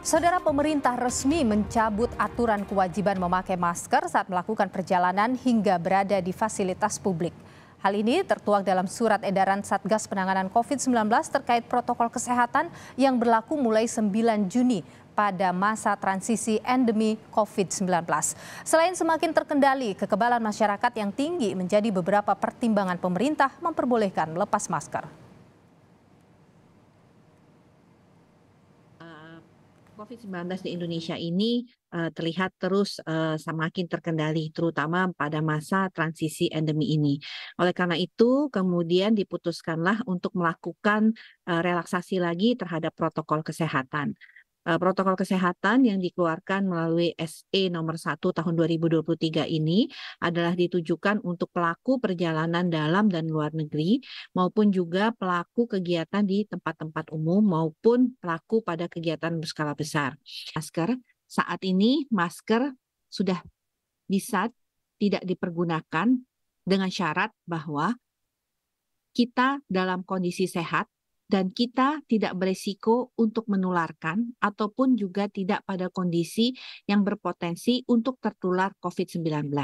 Saudara pemerintah resmi mencabut aturan kewajiban memakai masker saat melakukan perjalanan hingga berada di fasilitas publik. Hal ini tertuang dalam surat edaran Satgas Penanganan COVID-19 terkait protokol kesehatan yang berlaku mulai 9 Juni pada masa transisi endemi COVID-19. Selain semakin terkendali, kekebalan masyarakat yang tinggi menjadi beberapa pertimbangan pemerintah memperbolehkan melepas masker. COVID-19 di Indonesia ini uh, terlihat terus uh, semakin terkendali, terutama pada masa transisi endemi ini. Oleh karena itu, kemudian diputuskanlah untuk melakukan uh, relaksasi lagi terhadap protokol kesehatan. Eh, protokol kesehatan yang dikeluarkan melalui SE nomor 1 tahun 2023 ini adalah ditujukan untuk pelaku perjalanan dalam dan luar negeri maupun juga pelaku kegiatan di tempat-tempat umum maupun pelaku pada kegiatan berskala besar. Masker saat ini masker sudah bisa tidak dipergunakan dengan syarat bahwa kita dalam kondisi sehat dan kita tidak beresiko untuk menularkan ataupun juga tidak pada kondisi yang berpotensi untuk tertular COVID-19.